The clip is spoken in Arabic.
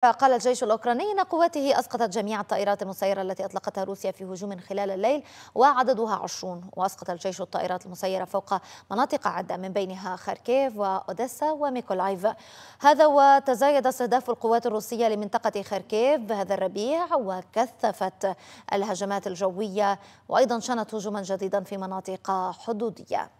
قال الجيش الأوكراني أن قواته أسقطت جميع الطائرات المسيرة التي أطلقتها روسيا في هجوم خلال الليل وعددها 20 وأسقط الجيش الطائرات المسيرة فوق مناطق عدة من بينها خاركيف وأوديسا وميكولايف هذا وتزايد استهداف القوات الروسية لمنطقة خاركيف هذا الربيع وكثفت الهجمات الجوية وأيضا شنت هجوما جديدا في مناطق حدودية